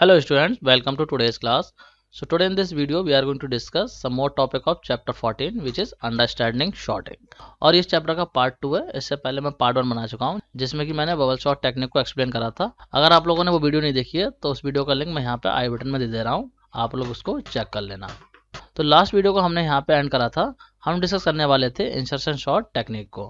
hello students welcome to today's class so today in this video we are going to discuss some more topic of chapter 14 which is understanding shorting और इस chapter का part two है इससे पहले मैं part one बना चुका हूँ जिसमें कि मैंने बबल शॉट टेक्निक को एक्सप्लेन करा था अगर आप लोगों ने वो वीडियो नहीं देखी है तो उस वीडियो का लिंक मैं यहाँ पे आई बटन में दे दे रहा हूँ आप लोग उसको चेक कर लेना तो लास्ट वीडियो को हमने यहाँ पे एंड करा था हम डिस्कस करने वाले थे इंसर्शन शॉर्ट टेक्निक को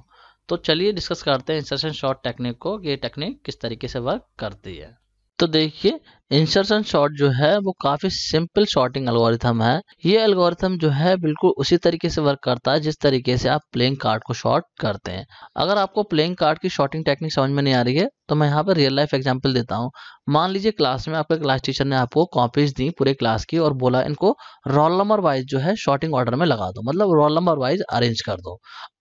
तो चलिए डिस्कस करते हैं इंसर्शन शॉर्ट टेक्निक को ये टेक्निक किस तरीके से वर्क करती है तो देखिए इंसर्शन शॉर्ट जो है वो काफ़ी सिंपल शॉर्टिंग एल्गोरिथम है ये एल्गोरिथम जो है बिल्कुल उसी तरीके से वर्क करता है जिस तरीके से आप प्लेइंग कार्ड को शॉर्ट करते हैं अगर आपको प्लेइंग कार्ड की शॉर्टिंग टेक्निक समझ में नहीं आ रही है तो मैं यहाँ पर रियल लाइफ एग्जाम्पल देता हूँ मान लीजिए क्लास में आपके क्लास टीचर ने आपको कॉपीज दी पूरे क्लास की और बोला इनको रोल नंबर वाइज जो है शॉर्टिंग ऑर्डर में लगा दो मतलब रोल नंबर वाइज अरेंज कर दो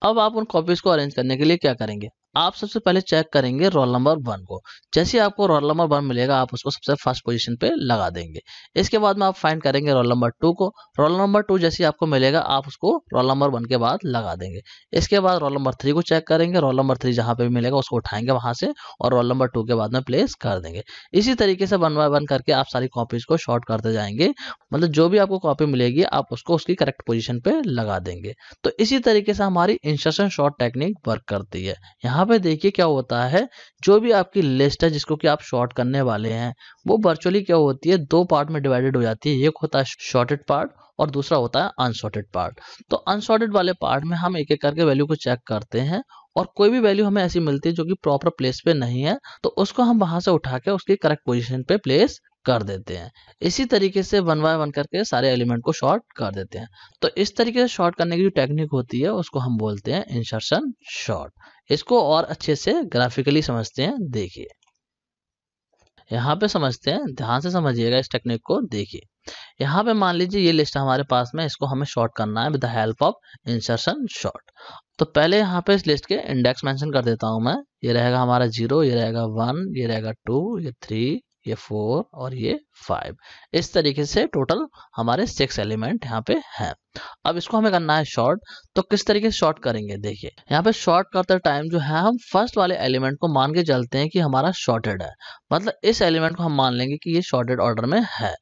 अब आप उन कॉपीज को अरेंज करने के लिए क्या करेंगे आप सबसे पहले चेक करेंगे रोल नंबर वन को जैसे आपको रोल नंबर वन मिलेगा आप उसको सबसे फर्स्ट पोजीशन पे लगा देंगे इसके बाद में आप फाइंड करेंगे रोल नंबर टू को रोल नंबर टू जैसे आपको मिलेगा आप उसको रोल नंबर वन के बाद लगा देंगे इसके बाद रोल नंबर थ्री को चेक करेंगे रोल नंबर थ्री जहाँ पे भी मिलेगा उसको उठाएंगे वहाँ से और रोल नंबर टू के बाद में प्लेस कर देंगे इसी तरीके से वन बाय वन करके आप सारी कॉपीज को शॉर्ट करते जाएंगे मतलब जो भी आपको कॉपी मिलेगी आप उसको उसकी करेक्ट पोजिशन पे लगा देंगे तो इसी तरीके से हमारी इंस्ट्रक्शन शॉर्ट टेक्निक वर्क करती है यहाँ यहाँ पे देखिए क्या होता है जो भी आपकी लिस्ट है जिसको कि आप शॉर्ट करने वाले हैं वो वर्चुअली क्या होती है दो पार्ट में डिवाइडेड हो जाती है एक होता है शॉर्टेड पार्ट और दूसरा होता है अनशॉर्टेड पार्ट तो अनशॉर्टेड वाले पार्ट में हम एक एक करके वैल्यू को चेक करते हैं और कोई भी वैल्यू हमें ऐसी मिलती है जो कि प्रॉपर प्लेस पे नहीं है तो उसको हम वहां से उठा के उसकी करेक्ट पोजीशन पे प्लेस कर देते हैं इसी तरीके से वन बाय वन करके सारे एलिमेंट को शॉर्ट कर देते हैं तो इस तरीके से शॉर्ट करने की जो टेक्निक होती है उसको हम बोलते हैं इंसर्शन शॉर्ट इसको और अच्छे से ग्राफिकली समझते हैं देखिए यहाँ पे समझते हैं ध्यान से समझिएगा इस टेक्निक को देखिए यहाँ पे मान लीजिए ये लिस्ट हमारे पास में इसको हमें शॉर्ट करना है with the help of insertion sort तो पहले यहाँ पे इस लिस्ट के इंडेक्स मेंशन कर देता हूँ मैं ये रहेगा हमारा जीरो ये रहेगा वन ये रहेगा टू ये थ्री ये फोर और ये फाइव इस तरीके से टोटल हमारे सिक्स एलिमेंट यहाँ पे हैं अब इसको हमें करना है शॉर्ट तो किस तरीके से शॉर्ट करेंगे देखिए यहाँ पे शॉर्ट करते टाइम जो है हम फर्स्ट वाले एलिमेंट को मान के चलते हैं कि हमारा शॉर्टेड है मतलब इस एलिमेंट को हम मान लेंगे कि ये शॉर्टेड ऑर्डर में है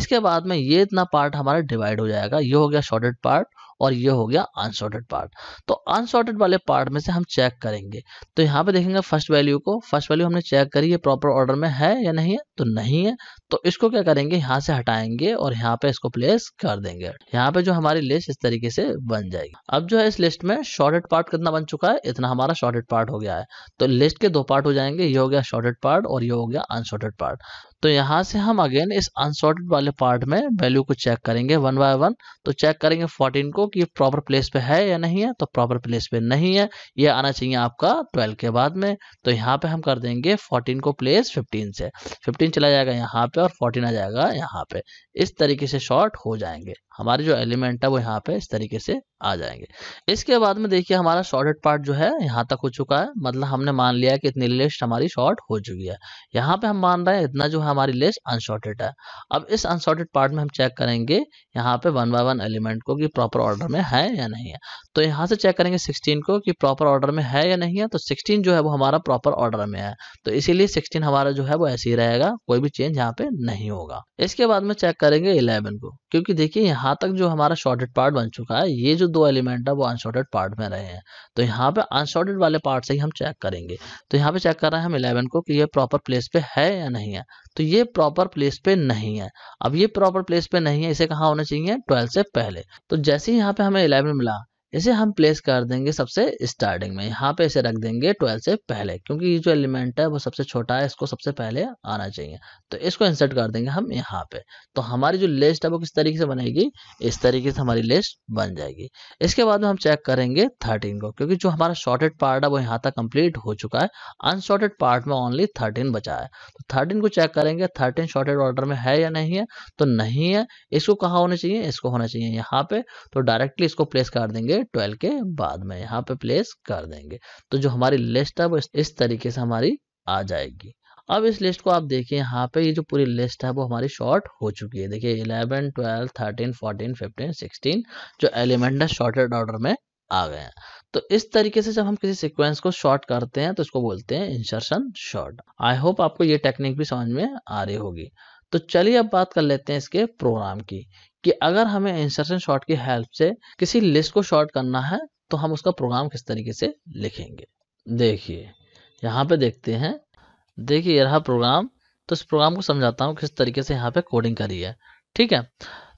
इसके बाद में ये इतना पार्ट हमारा डिवाइड हो जाएगा ये हो गया शॉर्टेड पार्ट और ये हो गया अनसॉर्टेड पार्ट तो अनसॉर्टेड वाले पार्ट में से हम चेक करेंगे तो यहाँ पे देखेंगे फर्स्ट वैल्यू को फर्स्ट वैल्यू हमने चेक करी ये प्रॉपर ऑर्डर में है या नहीं है तो नहीं है तो इसको क्या करेंगे यहाँ से हटाएंगे और यहाँ पे इसको प्लेस कर देंगे यहाँ पे जो हमारी लिस्ट इस तरीके से बन जाएगी अब जो है इस लिस्ट में शॉर्टेड पार्ट कितना बन चुका है इतना हमारा शॉर्टेड पार्ट हो गया है तो लिस्ट के दो पार्ट हो जाएंगे ये हो गया शॉर्टेड पार्ट और ये हो गया अनशॉर्टेड पार्ट तो यहाँ से हम अगेन इस अनसॉर्टेड वाले पार्ट में वैल्यू को चेक करेंगे वन बाय वन तो चेक करेंगे 14 को कि प्रॉपर प्लेस पे है या नहीं है तो प्रॉपर प्लेस पे नहीं है ये आना चाहिए आपका 12 के बाद में तो यहाँ पे हम कर देंगे 14 को प्लेस 15 से 15 चला जाएगा यहाँ पे और 14 आ जाएगा यहाँ पे इस तरीके से शॉर्ट हो जाएंगे हमारे जो एलिमेंट है वो यहाँ पे इस तरीके से आ जाएंगे इसके बाद में देखिए हमारा शॉर्टेड पार्ट जो है यहाँ तक हो चुका है मतलब हमने मान लिया कि इतनी लिस्ट हमारी शॉर्ट हो चुकी है यहाँ पे हम मान रहे हैं इतना जो है हमारी लिस्ट अनशॉर्टेड है अब इस अनशॉर्टेड पार्ट में हम चेक करेंगे यहाँ पे वन बाय वन एलिमेंट को कि प्रॉपर ऑर्डर में है या नहीं है तो यहाँ से चेक करेंगे सिक्सटीन को कि प्रॉपर ऑर्डर में है या नहीं है तो सिक्सटीन जो है वो हमारा प्रॉपर ऑर्डर में है तो इसीलिए सिक्सटीन हमारा जो है वो ऐसे ही रहेगा कोई भी चेंज यहाँ पे नहीं होगा इसके बाद में चेक करेंगे इलेवन को क्योंकि देखिए यहाँ तक जो हमारा शॉर्टेड पार्ट बन चुका है ये जो दो एलिमेंट है वो अनशॉर्टेड पार्ट में रहे हैं तो यहाँ पे अनशॉर्टेड वाले पार्ट से ही हम चेक करेंगे तो यहाँ पे चेक कर रहे हैं हम इलेवन को कि ये प्रॉपर प्लेस पे है या नहीं है तो ये प्रॉपर प्लेस पे नहीं है अब ये प्रॉपर प्लेस पे नहीं है इसे कहा होना चाहिए ट्वेल्व से पहले तो जैसे ही यहाँ पे हमें इलेवन मिला इसे हम प्लेस कर देंगे सबसे स्टार्टिंग में यहाँ पे इसे रख देंगे ट्वेल्व से पहले क्योंकि ये जो एलिमेंट है वो सबसे छोटा है इसको सबसे पहले आना चाहिए तो इसको इंसर्ट कर देंगे हम यहाँ पे तो हमारी जो लिस्ट है वो किस तरीके से बनेगी इस तरीके से हमारी लिस्ट बन जाएगी इसके बाद में हम चेक करेंगे थर्टीन को क्योंकि जो हमारा शॉर्टेड पार्ट है वो यहाँ तक कंप्लीट हो चुका है अनशॉर्टेड पार्ट में ओनली थर्टीन बचा है तो थर्टीन को चेक करेंगे थर्टीन शॉर्टेड ऑर्डर में है या नहीं है तो नहीं है इसको कहाँ होना चाहिए इसको होना चाहिए यहाँ पे तो डायरेक्टली इसको प्लेस कर देंगे ट्वेल्व के बाद में यहाँ पे प्लेस कर देंगे तो जो हमारी लिस्ट है वो इस तरीके से हमारी आ जाएगी अब इस लिस्ट को आप देखिए यहाँ पे ये जो पूरी लिस्ट है वो हमारी शॉर्ट हो चुकी है देखिए 11, 12, 13, 14, 15, 16 जो एलिमेंट है शॉर्टेड ऑर्डर में आ गए हैं तो इस तरीके से जब हम किसी सीक्वेंस को शॉर्ट करते हैं तो इसको बोलते हैं इंसर्शन शॉर्ट आई होप आपको ये टेक्निक भी समझ में आ रही होगी तो चलिए अब बात कर लेते हैं इसके प्रोग्राम की कि अगर हमें इंसर्शन शॉर्ट की हेल्प से किसी लिस्ट को शॉर्ट करना है तो हम उसका प्रोग्राम किस तरीके से लिखेंगे देखिए यहाँ पे देखते हैं देखिए यह रहा प्रोग्राम तो इस प्रोग्राम को समझाता हूँ किस तरीके से यहाँ पे कोडिंग करी है ठीक है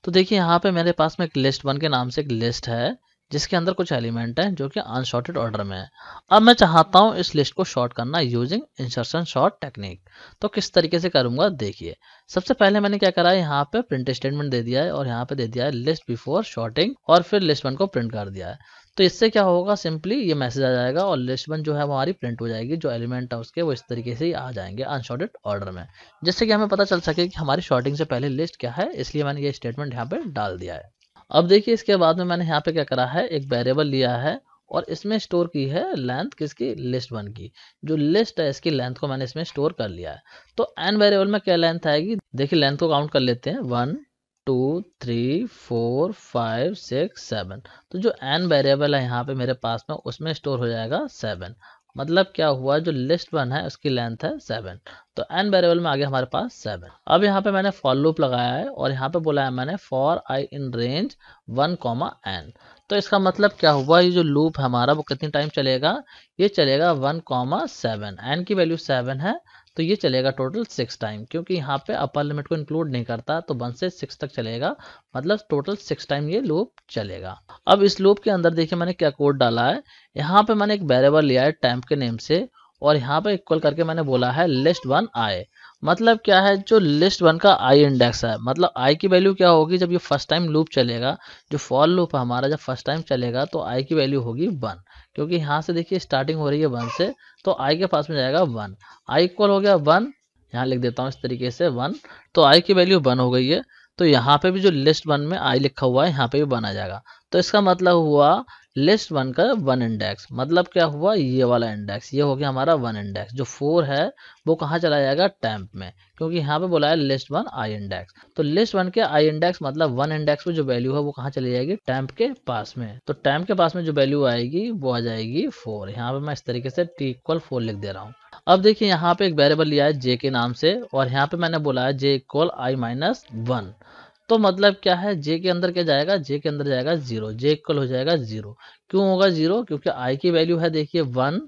तो देखिए यहाँ पे मेरे पास में एक लिस्ट वन के नाम से एक लिस्ट है जिसके अंदर कुछ एलिमेंट हैं जो कि अनशॉर्टेड ऑर्डर में है अब मैं चाहता हूं इस लिस्ट को शॉर्ट करना यूजिंग इंसर्शन शॉर्ट टेक्निक तो किस तरीके से करूंगा देखिए सबसे पहले मैंने क्या करा है यहाँ पे प्रिंट स्टेटमेंट दे दिया है और यहाँ पे दे दिया है लिस्ट बिफोर शॉर्टिंग और फिर लिस्ट वन को प्रिंट कर दिया है तो इससे क्या होगा सिंपली ये मैसेज आ जाएगा और लिस्ट वन जो है हमारी प्रिंट हो जाएगी जो एलिमेंट है उसके वो इस तरीके से ही आ जाएंगे अनशॉर्टेड ऑर्डर में जिससे कि हमें पता चल सके कि हमारी शॉर्टिंग से पहले लिस्ट क्या है इसलिए मैंने ये स्टेटमेंट यहाँ पे डाल दिया है अब देखिए इसके बाद में मैंने यहाँ पे क्या करा है एक वेरिएबल लिया है और इसमें स्टोर की है लेंथ किसकी लिस्ट वन की जो लिस्ट है इसकी लेंथ को मैंने इसमें स्टोर कर लिया है तो एन वेरिएबल में क्या लेंथ आएगी देखिए लेंथ को काउंट कर लेते हैं one two three four five six seven तो जो एन वेरिएबल है यहाँ पे मेरे पास में उसमें स्टोर हो जाएगा सेवन मतलब क्या हुआ जो लिस्ट वन है उसकी लेंथ है सेवन तो एन वेरिएबल में आ गया हमारे पास सेवन अब यहाँ पे मैंने फॉर लूप लगाया है और यहाँ पे बोला है मैंने for i in range one comma n तो इसका मतलब क्या हुआ ये जो लूप हमारा वो कितनी टाइम चलेगा ये चलेगा वन कॉमा सेवन एन की वैल्यू सेवन है तो ये चलेगा टोटल सिक्स टाइम क्योंकि यहाँ पे अपर लिमिट को इंक्लूड नहीं करता तो वन से सिक्स तक चलेगा मतलब टोटल सिक्स टाइम ये लूप चलेगा अब इस लूप के अंदर देखिए मैंने क्या कोड डाला है यहाँ पे मैंने एक बैरेबल लिया है टैम्प के नेम से और यहाँ पे इक्वल करके मैंने बोला है लिस्ट वन आई मतलब क्या है जो लिस्ट वन का आई इंडेक्स है मतलब आई की वैल्यू क्या होगी जब ये फर्स्ट टाइम लूप चलेगा जो फॉल लूप है हमारा जब फर्स्ट टाइम चलेगा तो आई की वैल्यू होगी वन क्योंकि यहाँ से देखिए स्टार्टिंग हो रही है वन से तो आई के पास में जाएगा वन आई इक्वल हो गया वन यहाँ लिख देता हूँ इस तरीके से वन तो आई की वैल्यू वन हो गई है तो यहाँ पे भी जो लिस्ट वन में आई लिखा हुआ है यहाँ पे भी वन आ जाएगा तो इसका मतलब हुआ लिस्ट वन का वन इंडेक्स मतलब क्या हुआ ये वाला इंडेक्स ये हो गया हमारा वन इंडेक्स जो फोर है वो कहाँ चला जाएगा टैंप में क्योंकि यहाँ पे बोला है लिस्ट वन आई इंडेक्स तो लिस्ट वन के आई इंडेक्स मतलब वन इंडेक्स में जो वैल्यू है वो कहाँ चली जाएगी टैम्प के पास में तो टैंप के पास में जो वैल्यू आएगी वो आ जाएगी फोर यहाँ पे मैं इस तरीके से टी इक्वल फोर लिख दे रहा हूँ अब देखिए यहाँ पे एक वेरेबल लिया है जे के नाम से और यहाँ पे मैंने बोला है j equal i minus one तो मतलब क्या है जे के अंदर क्या जाएगा जे के अंदर जाएगा जीरो जे इक्वल हो जाएगा जीरो क्यों होगा जीरो क्योंकि आई की वैल्यू है देखिए वन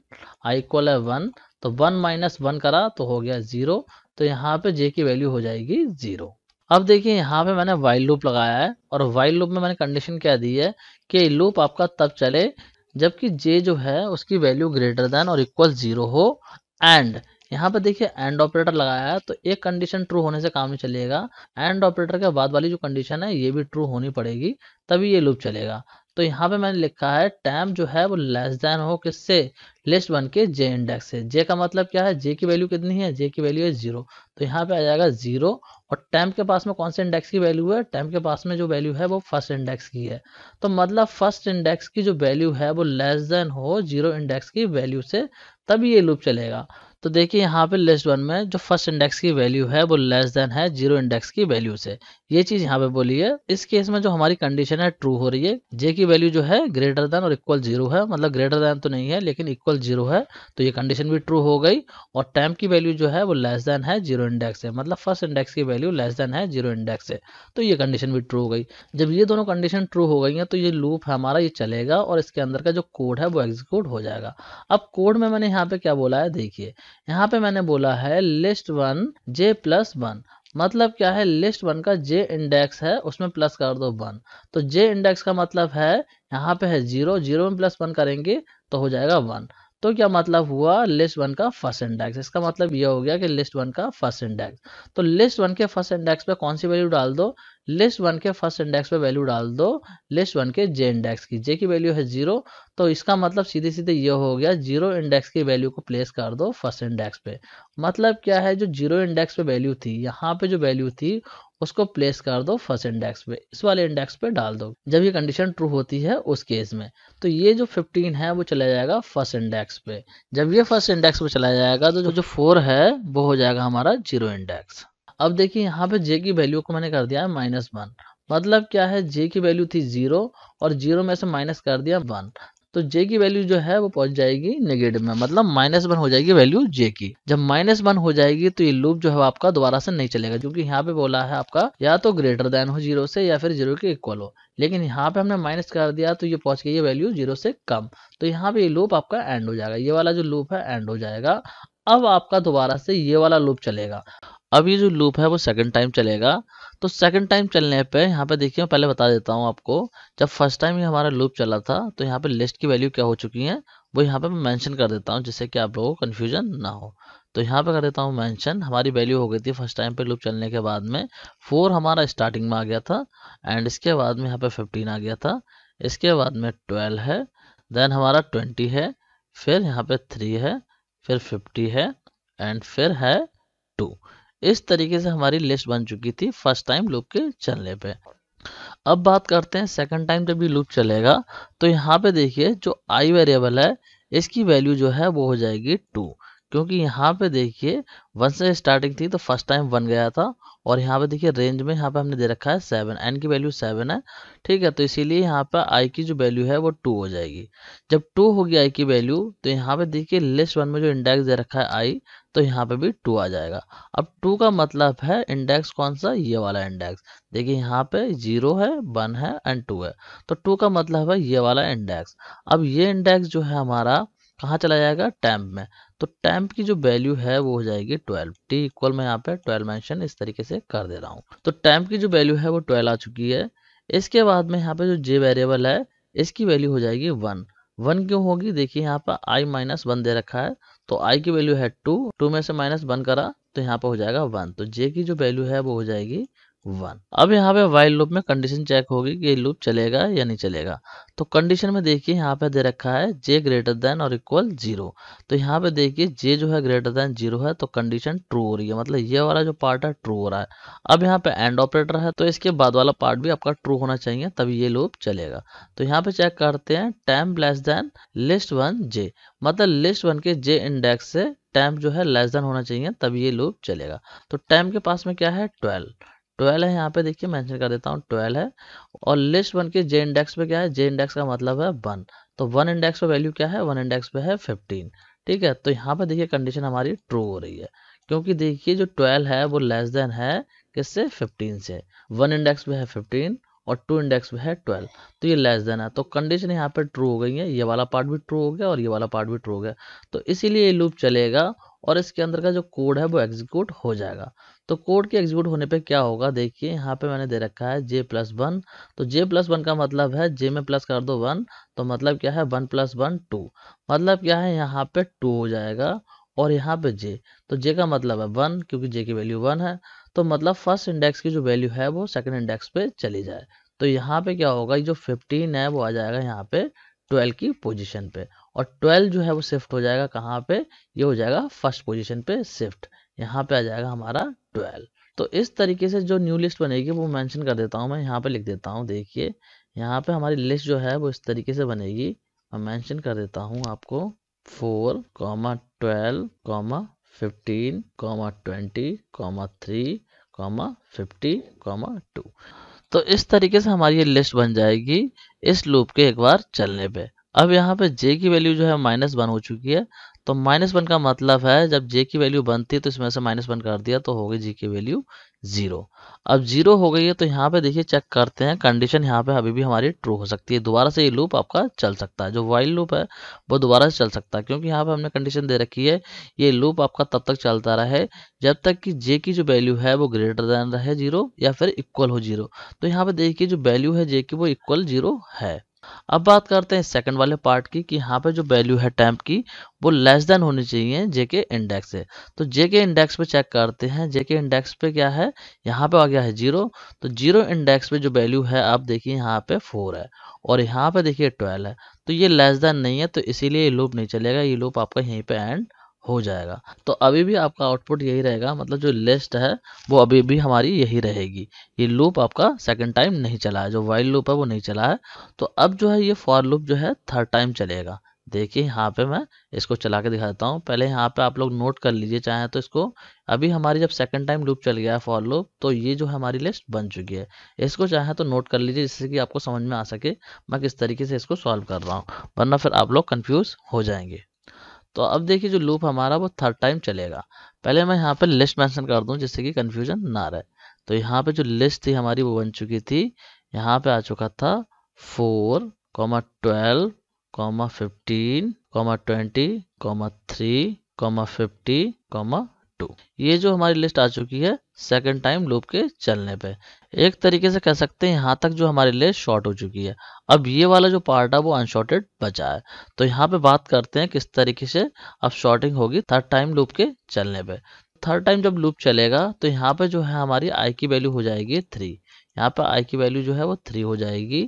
आई इक्वल है वन तो वन माइनस वन करा तो हो गया जीरो तो यहाँ पे जे की वैल्यू हो जाएगी जीरो अब देखिए यहाँ पे मैंने वाइल लूप लगाया है और वाइल लूप में मैंने कंडीशन क्या दी है कि लूप आपका तब चले जबकि जे जो है उसकी वैल्यू ग्रेटर देन और इक्वल जीरो हो एंड यहाँ पर देखिए एंड ऑपरेटर लगाया है तो एक कंडीशन ट्रू होने से काम नहीं चलेगा एंड ऑपरेटर के बाद वाली जो कंडीशन है ये भी ट्रू होनी पड़ेगी तभी ये लूप चलेगा तो यहाँ पे मैंने लिखा है टैम जो है वो लेस देन हो किससे लिस्ट वन के जे इंडेक्स से जे का मतलब क्या है जे की वैल्यू कितनी है जे की वैल्यू है जीरो तो यहाँ पे आ जाएगा जीरो और टैम के पास में कौन से इंडेक्स की वैल्यू है टैम के पास में जो वैल्यू है वो फर्स्ट इंडेक्स की है तो मतलब फर्स्ट इंडेक्स की जो वैल्यू है वो लेस देन हो जीरो इंडेक्स की वैल्यू से तभी ये लूप चलेगा तो देखिए यहाँ पे लिस्ट वन में जो फर्स्ट इंडेक्स की वैल्यू है वो लेस देन है जीरो इंडेक्स की वैल्यू से ये चीज यहाँ पे बोली है इस केस में जो हमारी कंडीशन है ट्रू हो रही है जे की वैल्यू जो है ग्रेटर देन और इक्वल जीरो है मतलब ग्रेटर देन तो नहीं है लेकिन इक्वल जीरो है तो ये कंडीशन भी ट्रू हो गई और टाइम की वैल्यू जो है वो लेस देन है जीरो इंडेक्स से मतलब फर्स्ट इंडेक्स की वैल्यू लेस देन है जीरो इंडेक्स से तो ये कंडीशन भी ट्रू हो गई जब ये दोनों कंडीशन ट्रू हो गई है तो ये लूप हमारा ये चलेगा और इसके अंदर का जो कोड है वो एग्जीक्यूट हो जाएगा अब कोड में मैंने यहाँ पे क्या बोला है देखिए यहाँ पे मैंने बोला है लिस्ट वन जे प्लस वन मतलब क्या है लिस्ट वन का जे इंडेक्स है उसमें प्लस कर दो वन तो जे इंडेक्स का मतलब है यहाँ पे है जीरो जीरो में प्लस वन करेंगे तो हो जाएगा वन तो क्या मतलब हुआ लिस्ट वन का फर्स्ट इंडेक्स इसका मतलब यह हो गया कि लिस्ट वन का फर्स्ट इंडेक्स तो लिस्ट वन के फर्स्ट इंडेक्स पे कौन सी वैल्यू डाल दो लिस्ट वन के फर्स्ट इंडेक्स पे वैल्यू डाल दो लिस्ट वन के जे इंडेक्स की जे की वैल्यू है जीरो तो इसका मतलब सीधे सीधे ये हो गया जीरो इंडेक्स की वैल्यू को प्लेस कर दो फर्स्ट इंडेक्स पे मतलब क्या है जो जीरो इंडेक्स पे वैल्यू थी यहाँ पे जो वैल्यू थी उसको प्लेस कर दो फर्स्ट इंडेक्स पे इस वाले इंडेक्स पे डाल दो जब ये कंडीशन ट्रू होती है उस केस में तो ये जो 15 है वो चला जाएगा फर्स्ट इंडेक्स पे जब ये फर्स्ट इंडेक्स पे चला जाएगा तो जो फोर है वो हो जाएगा हमारा जीरो इंडेक्स अब देखिए यहाँ पे जे की वैल्यू को मैंने कर दिया है माइनस वन मतलब क्या है जे की वैल्यू थी जीरो और जीरो में से माइनस कर दिया वन तो जे की वैल्यू जो है वो पहुंच जाएगी नेगेटिव में मतलब माइनस वन हो जाएगी वैल्यू जे की जब माइनस वन हो जाएगी तो ये लूप जो है आपका दोबारा से नहीं चलेगा क्योंकि यहाँ पे बोला है आपका या तो ग्रेटर देन हो जीरो से या फिर जीरो के इक्वल हो लेकिन यहाँ पे हमने माइनस कर दिया तो ये पहुंच गई है वैल्यू जीरो से कम तो यहाँ पे ये लूप आपका एंड हो जाएगा ये वाला जो लूप है एंड हो जाएगा अब आपका दोबारा से ये वाला लूप चलेगा अब ये जो लूप है वो सेकंड टाइम चलेगा तो सेकंड टाइम चलने पे यहाँ पे देखिए मैं पहले बता देता हूँ आपको जब फर्स्ट टाइम ये हमारा लूप चला था तो यहाँ पे लिस्ट की वैल्यू क्या हो चुकी है वो यहाँ पे मैं मेंशन कर देता हूँ जिससे कि आप लोगों को कन्फ्यूजन ना हो तो यहाँ पे कर देता हूँ मैंशन हमारी वैल्यू हो गई थी फर्स्ट टाइम पे लूप चलने के बाद में फोर हमारा स्टार्टिंग में आ गया था एंड इसके बाद में यहाँ पे फिफ्टीन आ गया था इसके बाद में ट्वेल्व है देन हमारा ट्वेंटी है फिर यहाँ पे थ्री है फिर फिफ्टी है एंड फिर है टू इस तरीके से हमारी लिस्ट बन चुकी थी फर्स्ट टाइम लूप के चलने पे अब बात करते हैं सेकंड टाइम जब भी लूप चलेगा तो यहाँ पे देखिए जो आई वेरिएबल है इसकी वैल्यू जो है वो हो जाएगी टू क्योंकि यहाँ पे देखिए वन से स्टार्टिंग थी तो फर्स्ट टाइम वन गया था और यहाँ पे देखिए रेंज में यहाँ पे हमने दे रखा है सेवन एन की वैल्यू सेवन है ठीक है तो इसीलिए यहाँ पे आई की जो वैल्यू है वो टू हो जाएगी जब टू होगी आई की वैल्यू तो यहाँ पे देखिए लिस्ट वन में जो इंडेक्स दे रखा है आई तो यहाँ पे भी टू आ जाएगा अब टू का मतलब है इंडेक्स कौन सा ये वाला इंडेक्स देखिए यहाँ पे जीरो है वन है एंड टू है तो टू का मतलब है ये वाला इंडेक्स अब ये इंडेक्स जो है हमारा कहाँ चला जाएगा टैम्प में तो टैम्प की जो वैल्यू है वो हो जाएगी ट्वेल्व टी इक्वल मैं यहाँ पे ट्वेल्व मैंशन इस तरीके से कर दे रहा हूँ तो टैम्प की जो वैल्यू है वो ट्वेल्व आ चुकी है इसके बाद में यहाँ पे जो जे वेरिएबल है इसकी वैल्यू हो जाएगी वन वन क्यों होगी देखिए यहाँ पर आई माइनस वन दे रखा है तो आई की वैल्यू है टू टू में से माइनस वन करा तो यहाँ पर हो जाएगा वन तो जे की जो वैल्यू है वो हो जाएगी वन अब यहाँ पे वाइल लूप में कंडीशन चेक होगी कि लूप चलेगा या नहीं चलेगा तो कंडीशन में देखिए यहाँ पे दे रखा है जे ग्रेटर देन और इक्वल जीरो तो यहाँ पे देखिए जे जो है ग्रेटर देन जीरो है तो कंडीशन ट्रू हो रही है मतलब ये वाला जो पार्ट है ट्रू हो रहा है अब यहाँ पे एंड ऑपरेटर है तो इसके बाद वाला पार्ट भी आपका ट्रू होना चाहिए तभी ये लूप चलेगा तो यहाँ पे चेक करते हैं temp less than list one j मतलब लिस्ट वन के जे इंडेक्स से टैम जो है लेस देन होना चाहिए तभी ये लूप चलेगा तो टैम के पास में क्या है ट्वेल्व ट्वेल्व है यहाँ पे देखिए मैंशन कर देता हूँ ट्वेल्व है और लिस्ट बन के जे इंडेक्स पे क्या है जे इंडेक्स का मतलब है वन तो वन इंडेक्स पे वैल्यू क्या है वन इंडेक्स पे है फिफ्टीन ठीक है तो यहाँ पे देखिए कंडीशन हमारी ट्रू हो रही है क्योंकि देखिए जो ट्वेल्व है वो लेस देन है किससे फिफ्टीन से वन इंडेक्स पे है फिफ्टीन और टू इंडेक्स पे है ट्वेल्व तो ये लेस देन है तो कंडीशन यहाँ पे ट्रू हो गई है ये वाला पार्ट भी ट्रू हो गया और ये वाला पार्ट भी ट्रू हो गया तो इसीलिए ये लूप चलेगा और इसके अंदर का जो कोड है वो एग्जीक्यूट हो जाएगा तो कोड के एग्जीक्यूट होने पे क्या होगा देखिए यहाँ पे मैंने दे रखा है जे प्लस वन तो जे प्लस वन का मतलब है जे में प्लस कर दो वन तो मतलब क्या है वन प्लस वन टू मतलब क्या है यहाँ पे टू हो जाएगा और यहाँ पे जे तो जे का मतलब है वन क्योंकि जे की वैल्यू वन है तो मतलब फर्स्ट इंडेक्स की जो वैल्यू है वो सेकेंड इंडेक्स पे चली जाए तो यहाँ पे क्या होगा जो फिफ्टीन है वो आ जाएगा यहाँ पे ट्वेल्व की पोजीशन पे और ट्वेल्व जो है वो शिफ्ट हो जाएगा कहाँ पे ये हो जाएगा फर्स्ट पोजीशन पे शिफ्ट यहाँ पे आ जाएगा हमारा ट्वेल्व तो इस तरीके से जो न्यू लिस्ट बनेगी वो मेंशन कर देता हूँ मैं यहाँ पे लिख देता हूँ देखिए यहाँ पे हमारी लिस्ट जो है वो इस तरीके से बनेगी मैं मैंशन कर देता हूँ आपको four comma twelve comma fifteen comma twenty comma three comma fifty comma two तो इस तरीके से हमारी ये लिस्ट बन जाएगी इस लूप के एक बार चलने पे अब यहाँ पे जे की वैल्यू जो है माइनस वन हो चुकी है तो माइनस वन का मतलब है जब जे की वैल्यू बनती है तो इसमें से माइनस वन कर दिया तो हो गई जी की वैल्यू जीरो अब जीरो हो गई है तो यहाँ पे देखिए चेक करते हैं कंडीशन यहाँ पे अभी भी हमारी ट्रू हो सकती है दोबारा से ये लूप आपका चल सकता है जो वाइल लूप है वो दोबारा से चल सकता है क्योंकि यहाँ पे हमने कंडीशन दे रखी है ये लूप आपका तब तक चलता रहे जब तक कि जे की जो वैल्यू है वो ग्रेटर देन रहे जीरो या फिर इक्वल हो जीरो तो यहाँ पे देखिए जो वैल्यू है जे की वो इक्वल जीरो है अब बात करते हैं सेकंड वाले पार्ट की कि यहाँ पे जो वैल्यू है टैंप की वो लेस देन होनी चाहिए जेके इंडेक्स से तो जेके इंडेक्स पे चेक करते हैं जेके इंडेक्स पे क्या है यहाँ पे आ गया है जीरो तो जीरो इंडेक्स पे जो वैल्यू है आप देखिए यहाँ पे फोर है और यहाँ पे देखिए ट्वेल्व है तो ये लेस देन नहीं है तो इसीलिए ये लूप नहीं चलेगा ये लूप आपका यहीं पर एंड हो जाएगा तो अभी भी आपका आउटपुट यही रहेगा मतलब जो लिस्ट है वो अभी भी हमारी यही रहेगी ये लूप आपका सेकंड टाइम नहीं चला है जो वाइल्ड लूप है वो नहीं चला है तो अब जो है ये फॉर लूप जो है थर्ड टाइम चलेगा देखिए यहाँ पे मैं इसको चला के दिखाता हूँ पहले यहाँ पे आप लोग नोट कर लीजिए चाहे तो इसको अभी हमारी जब सेकंड टाइम लूप चल गया है फॉर लूप तो ये जो है हमारी लिस्ट बन चुकी है इसको चाहे तो नोट कर लीजिए जिससे कि आपको समझ में आ सके मैं किस तरीके से इसको सॉल्व कर रहा हूँ वरना फिर आप लोग कन्फ्यूज़ हो जाएंगे तो अब देखिए जो लूप हमारा वो थर्ड टाइम चलेगा पहले मैं यहाँ पर लिस्ट मेंशन कर दूँ जिससे कि कन्फ्यूजन ना रहे तो यहाँ पे जो लिस्ट थी हमारी वो बन चुकी थी यहाँ पे आ चुका था four comma twelve comma fifteen comma twenty comma three comma fifty comma two ये जो हमारी लिस्ट आ चुकी है सेकेंड टाइम लूप के चलने पे एक तरीके से कह सकते हैं यहाँ तक जो हमारे लिए शॉर्ट हो चुकी है अब ये वाला जो पार्ट है वो अनशॉर्टेड बचा है तो यहाँ पे बात करते हैं किस तरीके से अब शॉर्टिंग होगी थर्ड टाइम लूप के चलने पे थर्ड टाइम जब लूप चलेगा तो यहाँ पे जो है हमारी आई की वैल्यू हो जाएगी थ्री यहाँ पे आई की वैल्यू जो है वो थ्री हो जाएगी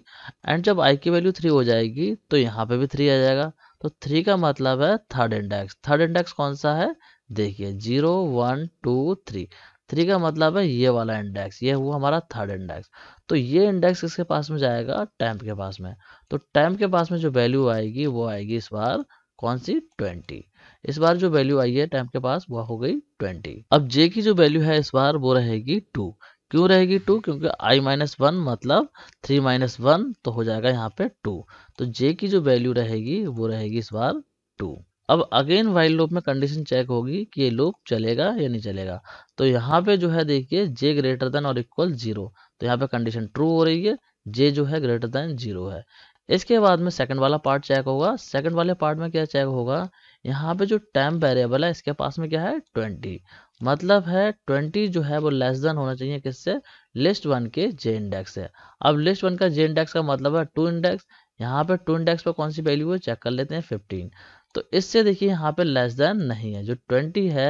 एंड जब आई की वैल्यू थ्री हो जाएगी तो यहाँ पे भी थ्री आ जाएगा तो थ्री का मतलब है थर्ड इंडेक्स थर्ड इंडेक्स कौन सा है देखिए zero one two three three का मतलब है ये वाला इंडेक्स ये हुआ हमारा थर्ड इंडेक्स तो ये इंडेक्स किसके पास में जाएगा टैम्प के पास में तो टैम्प के पास में जो वैल्यू आएगी वो आएगी इस बार कौन सी ट्वेंटी इस बार जो वैल्यू आई है टैम्प के पास वह हो गई ट्वेंटी अब जे की जो वैल्यू है इस बार वो रहेगी टू क्यों रहेगी टू क्योंकि आई माइनस वन मतलब थ्री माइनस वन तो हो जाएगा यहाँ पे टू तो जे की जो वैल्यू रहेगी वो रहेगी इस बार टू अब अगेन वाइल लूप में कंडीशन चेक होगी कि ये लूप चलेगा या नहीं चलेगा तो यहाँ पे जो है देखिए जे ग्रेटर देन और इक्वल जीरो तो यहाँ पे कंडीशन ट्रू हो रही है जे जो है ग्रेटर देन जीरो है इसके बाद में सेकंड वाला पार्ट चेक होगा सेकंड वाले पार्ट में क्या चेक होगा यहाँ पे जो टाइम वेरिएबल है इसके पास में क्या है ट्वेंटी मतलब है ट्वेंटी जो है वो लेस देन होना चाहिए किससे लिस्ट वन के जे इंडेक्स है अब लिस्ट वन का जे इंडेक्स का मतलब है टू इंडेक्स यहाँ पे टू इंडेक्स पर कौन सी वैल्यू है चेक कर लेते हैं फिफ्टीन तो इससे देखिए यहाँ पे लेस देन नहीं है जो ट्वेंटी है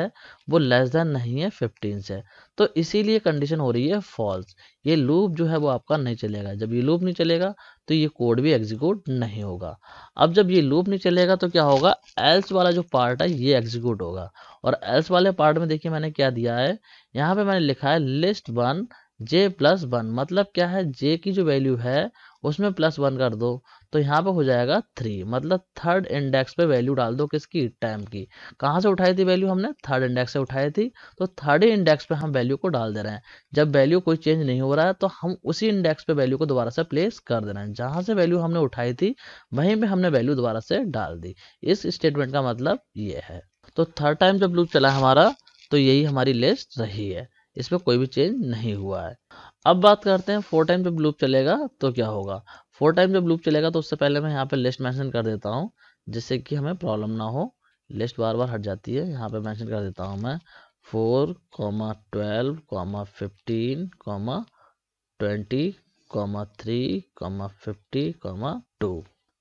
वो लेस देन नहीं है 15 से तो इसीलिए कंडीशन हो रही है फॉल्स ये लूप जो है वो आपका नहीं चलेगा जब ये लूप नहीं चलेगा तो ये कोड भी एग्जीक्यूट नहीं होगा अब जब ये लूप नहीं चलेगा तो क्या होगा एल्स वाला जो पार्ट है ये एग्जीक्यूट होगा और एल्स वाले पार्ट में देखिए मैंने क्या दिया है यहाँ पे मैंने लिखा है लिस्ट वन जे प्लस वन मतलब क्या है जे की जो वैल्यू है उसमें प्लस वन कर दो तो यहाँ पे हो जाएगा थ्री मतलब थर्ड इंडेक्स पे वैल्यू डाल दो किसकी टाइम की कहाँ से उठाई थी वैल्यू हमने थर्ड इंडेक्स से उठाई थी तो थर्ड इंडेक्स पे हम वैल्यू को डाल दे रहे हैं जब वैल्यू कोई चेंज नहीं हो रहा है तो हम उसी इंडेक्स पे वैल्यू को दोबारा से प्लेस कर दे रहे हैं जहाँ से वैल्यू हमने उठाई थी वहीं पर हमने वैल्यू दोबारा से डाल दी इस स्टेटमेंट का मतलब ये है तो थर्ड टाइम जब लूप चला हमारा तो यही हमारी लिस्ट रही है इसमें कोई भी चेंज नहीं हुआ है अब बात करते हैं फोर टाइम जब लूप चलेगा तो क्या होगा फोर टाइम जब लूप चलेगा तो उससे पहले मैं यहाँ पे लिस्ट मेंशन कर देता हूँ जिससे कि हमें प्रॉब्लम ना हो लिस्ट बार बार हट जाती है यहाँ पे मेंशन कर देता हूँ मैं four comma twelve comma fifteen comma twenty comma three comma fifty comma two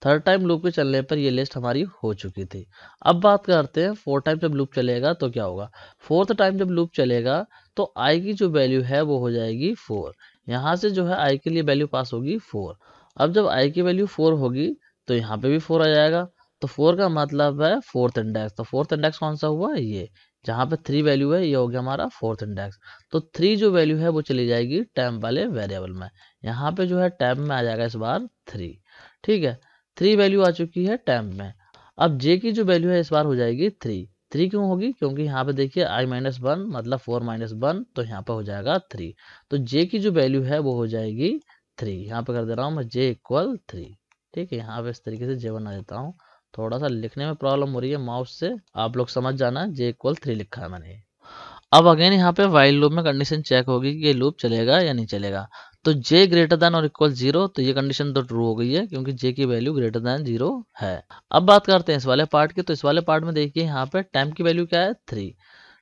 third time loop के चलने पर ये लिस्ट हमारी हो चुकी थी अब बात करते हैं फोर्थ टाइम जब लूप चलेगा तो क्या होगा फोर्थ टाइम जब लूप चलेगा तो आई की जो वैल्यू है वो हो जाएगी फोर यहाँ से जो है आई के लिए वैल्यू पास होगी फोर अब जब आई की वैल्यू फोर होगी तो यहाँ पे भी फोर आ जाएगा तो फोर का मतलब है फोर्थ इंडेक्स तो फोर्थ इंडेक्स कौन सा हुआ ये जहाँ पे थ्री वैल्यू है ये हो गया हमारा फोर्थ इंडेक्स तो थ्री जो वैल्यू है वो चली जाएगी टैम वाले वेरिएबल में यहाँ पे जो है टैम में आ जाएगा इस बार थ्री ठीक है थ्री वैल्यू आ चुकी है टेम्प में अब जे की जो वैल्यू है इस बार हो जाएगी थ्री थ्री क्यों होगी क्योंकि यहाँ पे देखिए आई माइनस वन मतलब फोर माइनस वन तो यहाँ पे हो जाएगा थ्री तो जे की जो वैल्यू है वो हो जाएगी थ्री यहाँ पे कर दे रहा हूँ मैं जे इक्वल थ्री ठीक है यहाँ पे इस तरीके से जे बना देता हूँ थोड़ा सा लिखने में प्रॉब्लम हो रही है माउस से आप लोग समझ जाना जे इक्वल थ्री लिखा है मैंने अब अगेन यहाँ पे वाइल लूप में कंडीशन चेक होगी कि ये लूप चलेगा या नहीं चलेगा तो j ग्रेटर देन और इक्वल जीरो तो ये कंडीशन तो ट्रू हो गई है क्योंकि j की वैल्यू ग्रेटर देन जीरो है अब बात करते हैं इस वाले पार्ट की तो इस वाले पार्ट में देखिए यहाँ पे टाइम की वैल्यू क्या है थ्री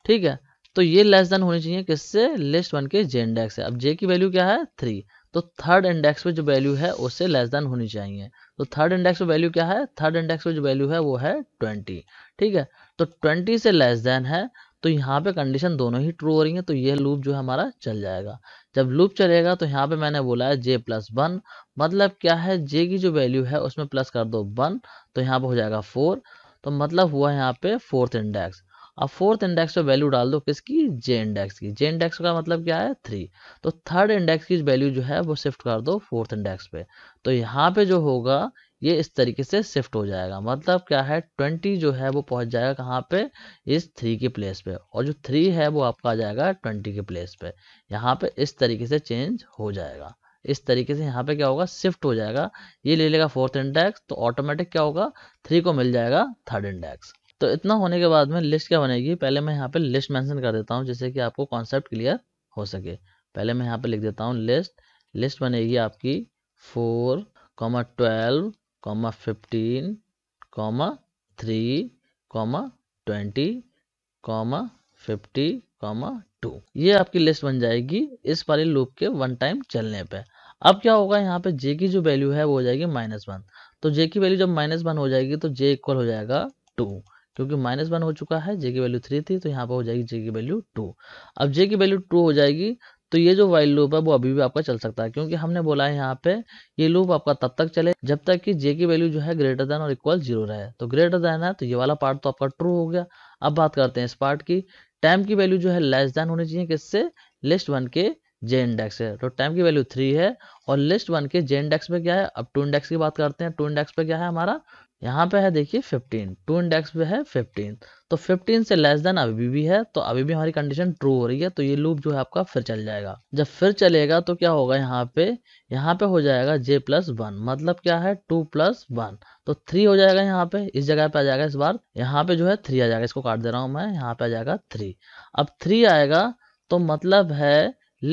ठीक है तो ये लेस देन होनी चाहिए किससे लिस्ट वन के जे इंडेक्स है अब जे की वैल्यू क्या है थ्री तो थर्ड इंडेक्स में जो वैल्यू है उससे लेस देन होनी चाहिए तो थर्ड इंडेक्स में वैल्यू क्या है थर्ड इंडेक्स में जो वैल्यू है वो है ट्वेंटी ठीक है तो ट्वेंटी से लेस देन है तो यहाँ पे कंडीशन दोनों ही ट्रू हो रही है तो यह लूप जो है हमारा चल जाएगा जब लूप चलेगा तो यहाँ पे मैंने बोला है जे प्लस वन मतलब क्या है जे की जो वैल्यू है उसमें प्लस कर दो वन तो यहाँ पे हो जाएगा फोर तो मतलब हुआ यहाँ पे फोर्थ इंडेक्स अब फोर्थ इंडेक्स पे वैल्यू डाल दो किसकी जे इंडेक्स की जे इंडेक्स का मतलब क्या है थ्री तो थर्ड इंडेक्स की वैल्यू जो है वो शिफ्ट कर दो फोर्थ इंडेक्स पे तो यहाँ पे जो होगा ये इस तरीके से शिफ्ट हो जाएगा मतलब क्या है ट्वेंटी जो है वो पहुंच जाएगा कहाँ पे इस थ्री की प्लेस पे और जो थ्री है वो आपका आ जाएगा ट्वेंटी के प्लेस पे यहाँ पे इस तरीके से चेंज हो जाएगा इस तरीके से यहाँ पे क्या होगा शिफ्ट हो जाएगा ये ले लेगा फोर्थ इंडेक्स तो ऑटोमेटिक क्या होगा थ्री को मिल जाएगा थर्ड इंडेक्स तो इतना होने के बाद में लिस्ट क्या बनेगी पहले मैं यहाँ पे लिस्ट मेंशन कर देता हूँ जिससे कि आपको कॉन्सेप्ट क्लियर हो सके पहले मैं यहाँ पे लिख देता हूँ लिस्ट लिस्ट बनेगी आपकी four comma twelve comma fifteen comma three comma twenty comma fifty comma two ये आपकी लिस्ट बन जाएगी इस वाले लूप के वन टाइम चलने पे अब क्या होगा यहाँ पे जे की जो वैल्यू है वो हो जाएगी माइनस वन तो जे की वैल्यू जब माइनस वन हो जाएगी तो जे इक्वल हो जाएगा टू क्योंकि माइनस वन हो चुका है जे की वैल्यू थ्री थी तो यहाँ पर हो जाएगी जे की वैल्यू टू अब जे की वैल्यू टू हो जाएगी तो ये जो वाइल लूप है वो अभी भी आपका चल सकता है क्योंकि हमने बोला है यहाँ पे ये लूप आपका तब तक चले जब तक कि जे की वैल्यू जो है ग्रेटर देन और इक्वल जीरो रहे तो ग्रेटर देन है तो ये वाला पार्ट तो आपका ट्रू हो गया अब बात करते हैं इस पार्ट की टाइम की वैल्यू जो है लेस देन होनी चाहिए किससे लिस्ट वन के जे इंडेक्स है तो टाइम की वैल्यू थ्री है और लिस्ट वन के जे इंडेक्स में क्या है अब टू इंडेक्स की बात करते हैं टू इंडेक्स पे क्या है हमारा यहाँ पे है देखिए 15 टू इंडेक्स पे है 15 तो 15 से लेस देन अभी भी है तो अभी भी हमारी कंडीशन ट्रू हो रही है तो ये लूप जो है आपका फिर चल जाएगा जब फिर चलेगा तो क्या होगा यहाँ पे यहाँ पे हो जाएगा j प्लस वन मतलब क्या है 2 प्लस वन तो 3 हो जाएगा यहाँ पे इस जगह पे आ जाएगा इस बार यहाँ पे जो है थ्री आ जाएगा इसको काट दे रहा हूँ मैं यहाँ पे आ जाएगा थ्री अब थ्री आएगा तो मतलब है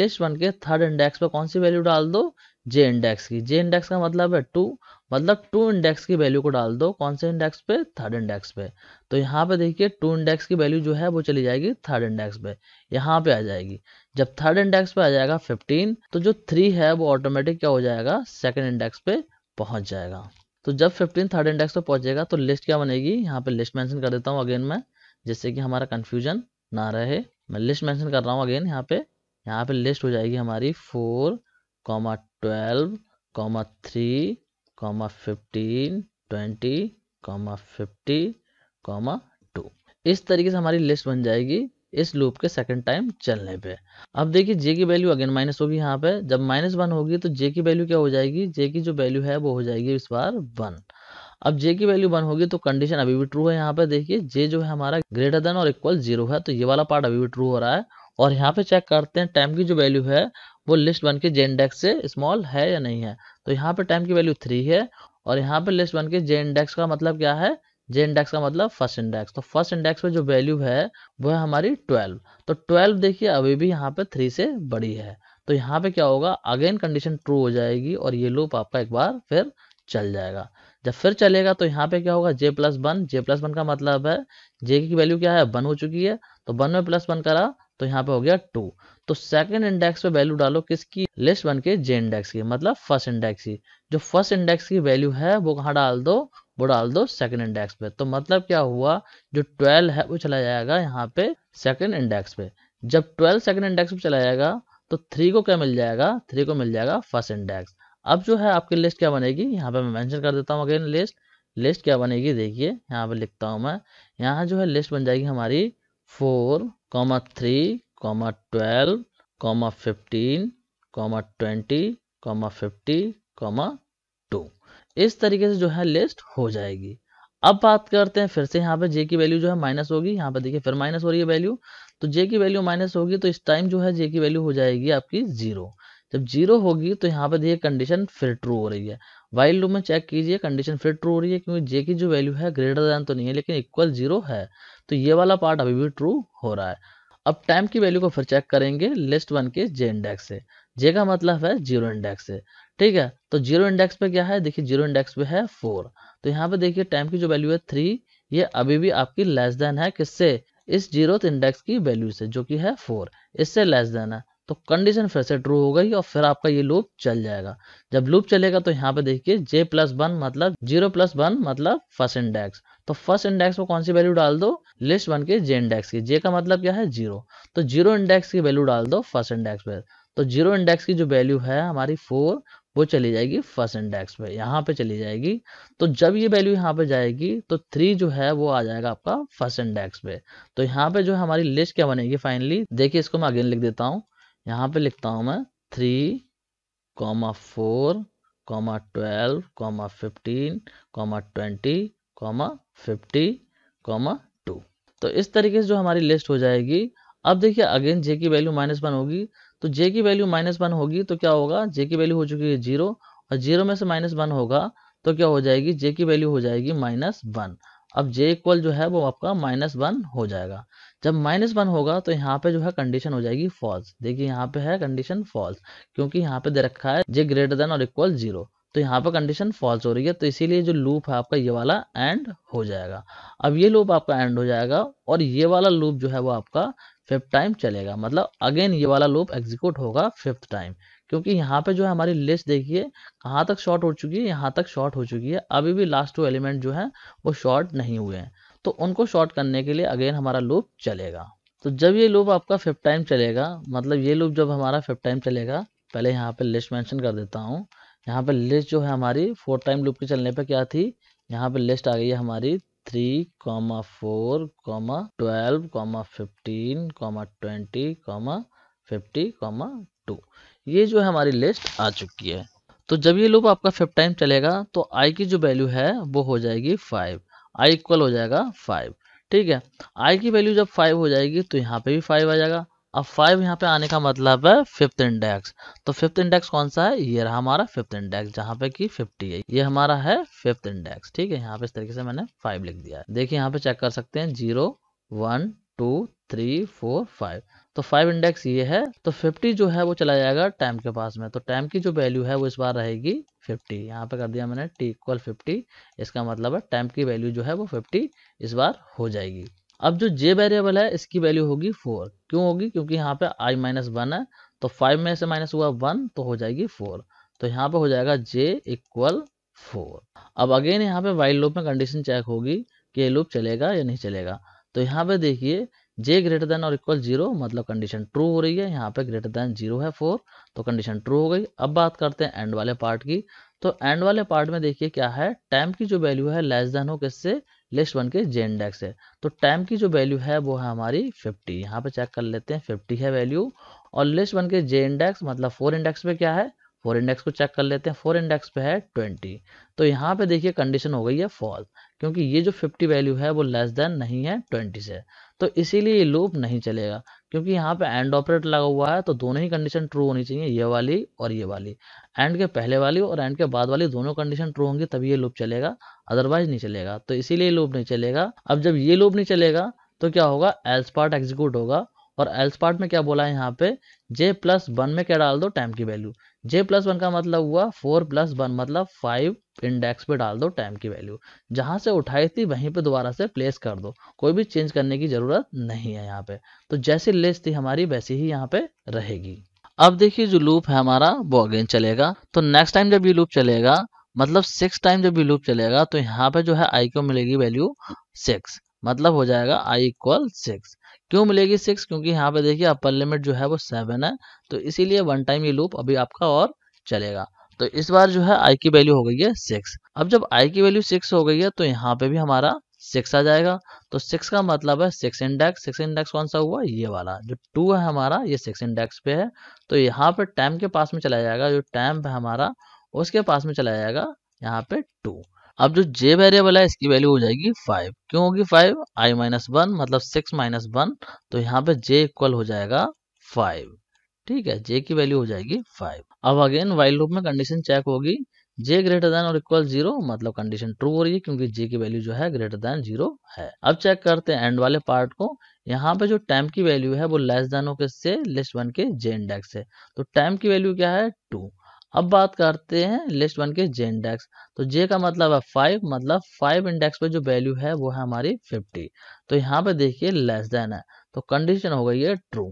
लिस्ट वन के थर्ड इंडेक्स पे कौन सी वैल्यू डाल दो जे इंडेक्स की जे इंडेक्स का मतलब है टू मतलब टू इंडेक्स की वैल्यू को डाल दो कौन से इंडेक्स पे थर्ड इंडेक्स पे तो यहाँ पे देखिए टू इंडेक्स की वैल्यू जो है वो चली जाएगी थर्ड इंडेक्स पे यहाँ पे आ जाएगी जब थर्ड इंडेक्स पे आ जाएगा 15 तो जो थ्री है वो ऑटोमेटिक क्या हो जाएगा सेकेंड इंडेक्स पे पहुंच जाएगा तो जब फिफ्टीन थर्ड इंडेक्स पे पहुंचेगा तो लिस्ट क्या बनेगी यहाँ पे लिस्ट मैंशन कर देता हूँ अगेन मैं जिससे कि हमारा कंफ्यूजन ना रहे मैं लिस्ट मेंशन कर रहा हूँ अगेन यहाँ पे यहाँ पे लिस्ट हो जाएगी हमारी four comma twelve comma three comma fifteen twenty comma fifty comma two इस तरीके से हमारी लिस्ट बन जाएगी इस लूप के सेकंड टाइम चलने पे अब देखिए जे की वैल्यू अगेन माइनस होगी यहाँ पे जब माइनस वन होगी तो जे की वैल्यू क्या हो जाएगी जे की जो वैल्यू है वो हो जाएगी इस बार वन अब जे की वैल्यू वन होगी तो कंडीशन अभी भी ट्रू है यहाँ पे देखिए जे जो है हमारा ग्रेटर देन और इक्वल जीरो है तो ये वाला पार्ट अभी भी ट्रू हो रहा है और यहाँ पे चेक करते हैं टाइम की जो वैल्यू है वो लिस्ट वन के जे इंडेक्स से स्मॉल है या नहीं है तो यहाँ पे टाइम की वैल्यू थ्री है और यहाँ पे लिस्ट वन के जे इंडेक्स का मतलब क्या है जे इंडेक्स का मतलब फर्स्ट इंडेक्स तो फर्स्ट इंडेक्स में जो वैल्यू है वो है हमारी ट्वेल्व तो ट्वेल्व देखिए अभी भी यहाँ पे थ्री से बड़ी है तो यहाँ पे क्या होगा अगेन कंडीशन ट्रू हो जाएगी और ये लूप आपका एक बार फिर चल जाएगा जब फिर चलेगा तो यहाँ पे क्या होगा जे प्लस वन जे प्लस वन का मतलब है जे की वैल्यू क्या है वन हो चुकी है तो वन में प्लस वन करा तो यहाँ पे हो गया टू तो सेकंड इंडेक्स पे वैल्यू डालो किसकी लिस्ट बन के जे इंडेक्स की मतलब फर्स्ट इंडेक्स की जो फर्स्ट इंडेक्स की वैल्यू है वो कहाँ डाल दो वो डाल दो सेकंड इंडेक्स पे तो मतलब क्या हुआ जो ट्वेल्व है वो चला जाएगा यहाँ पे सेकंड इंडेक्स पे जब ट्वेल्व सेकंड इंडेक्स पे चला जाएगा तो थ्री को क्या मिल जाएगा थ्री को मिल जाएगा फर्स्ट इंडेक्स अब जो है आपकी लिस्ट क्या बनेगी यहाँ पे मैं मेंशन कर देता हूँ अगेन लिस्ट लिस्ट क्या बनेगी देखिए यहाँ पे लिखता हूँ मैं यहाँ जो है लिस्ट बन जाएगी हमारी four comma 3 comma 12 comma 15 comma 20 comma 50 comma 2 इस तरीके से जो है लिस्ट हो जाएगी अब बात करते हैं फिर से यहाँ पे जे की वैल्यू जो है माइनस होगी यहाँ पे देखिए फिर माइनस हो रही है वैल्यू तो जे की वैल्यू माइनस होगी तो इस टाइम जो है जे की वैल्यू हो जाएगी आपकी जीरो जब जीरो होगी तो यहाँ पे देखिए कंडीशन फिर ट्रू हो रही है वाइल लूप में चेक कीजिए कंडीशन फिर ट्रू हो रही है क्योंकि जे की जो वैल्यू है ग्रेटर देन तो नहीं है लेकिन इक्वल जीरो है तो ये वाला पार्ट अभी भी ट्रू हो रहा है अब टाइम की वैल्यू को फिर चेक करेंगे लिस्ट वन के जे इंडेक्स से जे का मतलब है जीरो इंडेक्स से ठीक है तो जीरो इंडेक्स पे क्या है देखिए जीरो इंडेक्स पे है फोर तो यहाँ पे देखिए टाइम की जो वैल्यू है थ्री ये अभी भी आपकी लेस देन है किससे इस जीरो इंडेक्स की वैल्यू से जो कि है फोर इससे लेस देन है तो कंडीशन फिर से ट्रू हो गई और फिर आपका ये लूप चल जाएगा जब लूप चलेगा तो यहाँ पे देखिए जे प्लस वन मतलब जीरो प्लस वन मतलब फर्स्ट इंडेक्स तो फर्स्ट इंडेक्स में कौन सी वैल्यू डाल दो लिस्ट वन के जे इंडेक्स की जे का मतलब क्या है जीरो तो जीरो इंडेक्स की वैल्यू डाल दो फर्स्ट इंडेक्स पे तो जीरो इंडेक्स की जो वैल्यू है हमारी फोर वो चली जाएगी फर्स्ट इंडेक्स पे यहाँ पे चली जाएगी तो जब ये वैल्यू यहाँ पे जाएगी तो थ्री जो है वो आ जाएगा आपका फर्स्ट इंडेक्स पे तो यहाँ पे जो हमारी लिस्ट क्या बनेगी फाइनली देखिए इसको मैं अगेन लिख देता हूँ यहाँ पे लिखता हूं मैं three comma four comma twelve comma fifteen comma twenty comma fifty comma two तो इस तरीके से जो हमारी लिस्ट हो जाएगी अब देखिए अगेन जे की वैल्यू माइनस वन होगी तो जे की वैल्यू माइनस वन होगी तो क्या होगा जे की वैल्यू हो चुकी है जीरो और जीरो में से माइनस वन होगा तो क्या हो जाएगी जे की वैल्यू हो जाएगी माइनस वन अब जे इक्वल जो है वो आपका माइनस वन हो जाएगा जब माइनस वन होगा तो यहाँ पे जो है कंडीशन हो जाएगी फॉल्स देखिए यहाँ पे है कंडीशन फॉल्स क्योंकि यहाँ पे दे रखा है जे ग्रेटर देन और इक्वल जीरो तो यहाँ पर कंडीशन फॉल्स हो रही है तो इसीलिए जो लूप है आपका ये वाला एंड हो जाएगा अब ये लूप आपका एंड हो जाएगा और ये वाला लूप जो है वो आपका फिफ्थ टाइम चलेगा मतलब अगेन ये वाला लूप एग्जीक्यूट होगा फिफ्थ टाइम क्योंकि यहाँ पे जो है हमारी लिस्ट देखिए कहाँ तक शॉर्ट हो चुकी है यहाँ तक शॉर्ट हो चुकी है अभी भी लास्ट टू एलिमेंट जो है वो शॉर्ट नहीं हुए हैं तो उनको शॉर्ट करने के लिए अगेन हमारा लूप चलेगा तो जब ये लूप आपका फिफ्थ टाइम चलेगा मतलब ये लूप जब हमारा फिफ्थ टाइम चलेगा पहले यहाँ पे लिस्ट मेंशन कर देता हूँ यहाँ पे लिस्ट जो है हमारी फोर्थ टाइम लूप के चलने पर क्या थी यहाँ पे लिस्ट आ गई है हमारी three comma four comma twelve comma fifteen comma twenty comma fifty comma two ये जो है हमारी लिस्ट आ चुकी है तो जब ये लूप आपका फिफ्थ टाइम चलेगा तो आई की जो वैल्यू है वो हो जाएगी फाइव आई इक्वल हो जाएगा फाइव ठीक है आई की वैल्यू जब फाइव हो जाएगी तो यहाँ पे भी फाइव आ जाएगा अब फाइव यहाँ पे आने का मतलब है फिफ्थ इंडेक्स तो फिफ्थ इंडेक्स कौन सा है ये रहा हमारा फिफ्थ इंडेक्स जहाँ पे की फिफ्टी है ये हमारा है फिफ्थ इंडेक्स ठीक है यहाँ पे इस तरीके से मैंने फाइव लिख दिया है देखिए यहाँ पे चेक कर सकते हैं zero one two three four five तो फाइव इंडेक्स ये है तो फिफ्टी जो है वो चला जाएगा टाइम के पास में तो टाइम की जो वैल्यू है वो इस बार रहेगी फिफ्टी यहाँ पे कर दिया मैंने t इक्वल फिफ्टी इसका मतलब है टाइम की वैल्यू जो है वो फिफ्टी इस बार हो जाएगी अब जो j वेरिएबल है इसकी वैल्यू होगी फोर क्यों होगी क्योंकि यहाँ पे आई माइनस वन है तो फाइव में से माइनस हुआ वन तो हो जाएगी फोर तो यहाँ पे हो जाएगा जे इक्वल फोर अब अगेन यहाँ पे वाइल लूप में कंडीशन चेक होगी कि ये लूप चलेगा या नहीं चलेगा तो यहाँ पे देखिए जे ग्रेटर देन और इक्वल जीरो मतलब कंडीशन ट्रू हो रही है यहाँ पे ग्रेटर देन जीरो है फोर तो कंडीशन ट्रू हो गई अब बात करते हैं एंड वाले पार्ट की तो एंड वाले पार्ट में देखिए क्या है टाइम की जो वैल्यू है लेस देन हो किससे लिस्ट वन के जे इंडेक्स है तो टाइम की जो वैल्यू है वो है हमारी फिफ्टी यहाँ पे चेक कर लेते हैं फिफ्टी है वैल्यू और लिस्ट वन के जे इंडेक्स मतलब फोर इंडेक्स पे क्या है फोर इंडेक्स को चेक कर लेते हैं फोर इंडेक्स पे है ट्वेंटी तो यहाँ पे देखिए कंडीशन हो गई है फॉल क्योंकि ये जो फिफ्टी वैल्यू है वो लेस देन नहीं है ट्वेंटी से तो इसीलिए ये लूप नहीं चलेगा क्योंकि यहाँ पे एंड ऑपरेट लगा हुआ है तो दोनों ही कंडीशन ट्रू होनी चाहिए ये वाली और ये वाली एंड के पहले वाली और एंड के बाद वाली दोनों कंडीशन ट्रू होंगी तभी ये लूप चलेगा अदरवाइज नहीं चलेगा तो इसीलिए लूप नहीं चलेगा अब जब ये लूप नहीं चलेगा तो क्या होगा एल्स पार्ट एग्जीक्यूट होगा और एल्स पार्ट में क्या बोला है यहाँ पे जे प्लस वन में क्या डाल दो टाइम की वैल्यू जे प्लस वन का मतलब हुआ फोर प्लस वन मतलब फाइव इंडेक्स पे डाल दो टाइम की वैल्यू जहां से उठाई थी वहीं पे दोबारा से प्लेस कर दो कोई भी चेंज करने की जरूरत नहीं है यहाँ पे तो जैसी लिस्ट थी हमारी वैसी ही यहाँ पे रहेगी अब देखिए जो लूप है हमारा वो अगेन चलेगा तो नेक्स्ट टाइम जब ये लूप चलेगा मतलब सिक्स टाइम जब ये लूप चलेगा तो यहाँ पे जो है आई को मिलेगी वैल्यू सिक्स मतलब हो जाएगा आई इक्वल सिक्स क्यों मिलेगी सिक्स क्योंकि यहाँ पे देखिए अपर लिमिट जो है वो सेवन है तो इसीलिए वन टाइम ये लूप अभी आपका और चलेगा तो इस बार जो है आई की वैल्यू हो गई है सिक्स अब जब आई की वैल्यू सिक्स हो गई है तो यहाँ पे भी हमारा सिक्स आ जाएगा तो सिक्स का मतलब है सिक्स इंडेक्स सिक्स इंडेक्स कौन सा हुआ ये वाला जो टू है हमारा ये सिक्स इंडेक्स पे है तो यहाँ पे टाइम के पास में चला जाएगा जो टाइम है हमारा उसके पास में चला जाएगा यहाँ पे टू अब जो जे वेरिएबल है इसकी वैल्यू हो जाएगी फाइव क्यों होगी फाइव आई माइनस वन मतलब सिक्स माइनस वन तो यहाँ पे जे इक्वल हो जाएगा फाइव ठीक है जे की वैल्यू हो जाएगी फाइव अब अगेन वाइल लूप में कंडीशन चेक होगी जे ग्रेटर देन और इक्वल जीरो मतलब कंडीशन ट्रू हो रही है क्योंकि जे की वैल्यू जो है ग्रेटर देन जीरो है अब चेक करते हैं एंड वाले पार्ट को यहाँ पे जो टाइम की वैल्यू है वो लेस देन हो से लेस वन के जे इंडेक्स है तो टाइम की वैल्यू क्या है टू अब बात करते हैं लिस्ट वन के जे इंडेक्स तो जे का मतलब है फाइव मतलब फाइव इंडेक्स पे जो वैल्यू है वो है हमारी फिफ्टी तो यहाँ पे देखिए लेस देन है तो कंडीशन हो गई है ट्रू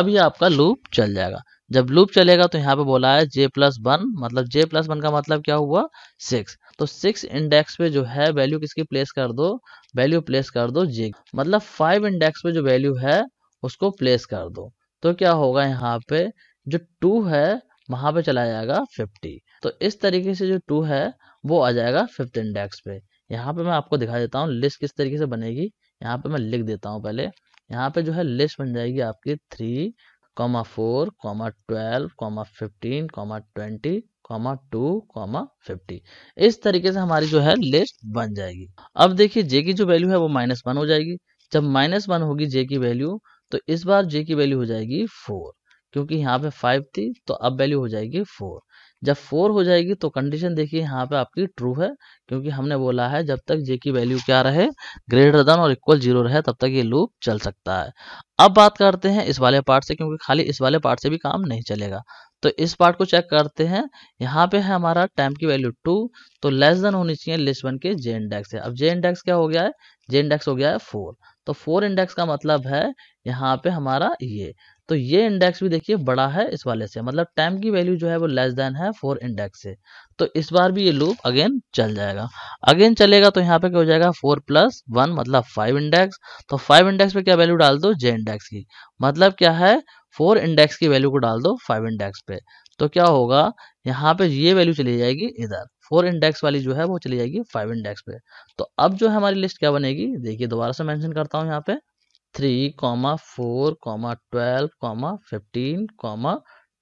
अब ये आपका लूप चल जाएगा जब लूप चलेगा तो यहाँ पे बोला है जे प्लस वन मतलब जे प्लस वन का मतलब क्या हुआ सिक्स तो सिक्स इंडेक्स पे जो है वैल्यू किसकी प्लेस कर दो वैल्यू प्लेस कर दो जे मतलब फाइव इंडेक्स पे जो वैल्यू है उसको प्लेस कर दो तो क्या होगा यहाँ पे जो टू है वहां पे चला जाएगा फिफ्टी तो इस तरीके से जो टू है वो आ जाएगा फिफ्थ इंडेक्स पे यहाँ पे मैं आपको दिखा देता हूँ लिस्ट किस तरीके से बनेगी यहाँ पे मैं लिख देता हूँ पहले यहाँ पे जो है लिस्ट बन जाएगी आपकी three comma four comma twelve comma fifteen comma twenty comma two comma fifty इस तरीके से हमारी जो है लिस्ट बन जाएगी अब देखिए जे की जो वैल्यू है वो माइनस वन हो जाएगी जब माइनस वन होगी जे की वैल्यू तो इस बार जे की वैल्यू हो जाएगी फोर क्योंकि यहाँ पे फाइव थी तो अब वैल्यू हो जाएगी फोर जब फोर हो जाएगी तो कंडीशन देखिए यहाँ पे आपकी ट्रू है क्योंकि हमने बोला है जब तक जे की वैल्यू क्या रहे ग्रेटर देन और इक्वल जीरो रहे तब तक ये लूप चल सकता है अब बात करते हैं इस वाले पार्ट से क्योंकि खाली इस वाले पार्ट से भी काम नहीं चलेगा तो इस पार्ट को चेक करते हैं यहाँ पे है हमारा टाइम की वैल्यू टू तो लेस देन होनी चाहिए लिस्ट वन के जे इंडेक्स है अब जे इंडेक्स क्या हो गया है जे इंडेक्स हो गया है फोर तो फोर इंडेक्स का मतलब है यहाँ पे हमारा ये तो ये इंडेक्स भी देखिए बड़ा है इस वाले से मतलब टाइम की वैल्यू जो है वो लेस देन है फोर इंडेक्स से तो इस बार भी ये लूप अगेन चल जाएगा अगेन चलेगा तो यहाँ पे क्या हो जाएगा फोर प्लस वन मतलब फाइव इंडेक्स तो फाइव इंडेक्स पे क्या वैल्यू डाल दो जे इंडेक्स की मतलब क्या है फोर इंडेक्स की वैल्यू को डाल दो फाइव इंडेक्स पे तो क्या होगा यहाँ पे ये वैल्यू चली जाएगी इधर फोर इंडेक्स वाली जो है वो चली जाएगी फाइव इंडेक्स पे तो अब जो है हमारी लिस्ट क्या बनेगी देखिए दोबारा से मेंशन करता हूँ यहाँ पे three comma four comma twelve comma fifteen comma